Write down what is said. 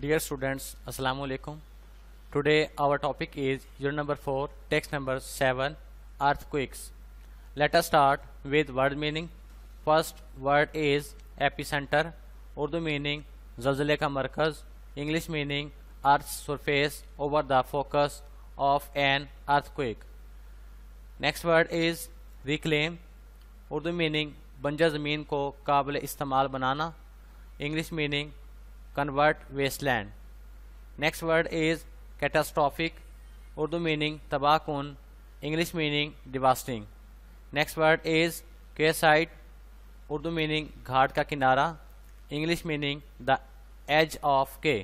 Dear students, Assalamu alaikum. Today our topic is unit number 4, text number 7, earthquakes. Let us start with word meaning. First word is epicenter, Urdu meaning zalzale ka markaz, English meaning earth's surface over the focus of an earthquake. Next word is reclaim, Urdu meaning बंजर ज़मीन को काबिल इस्तेमाल बनाना English meaning convert wasteland next word is catastrophic urdu meaning tabakun english meaning devastating next word is quayside urdu meaning ghat ka kinara english meaning the edge of k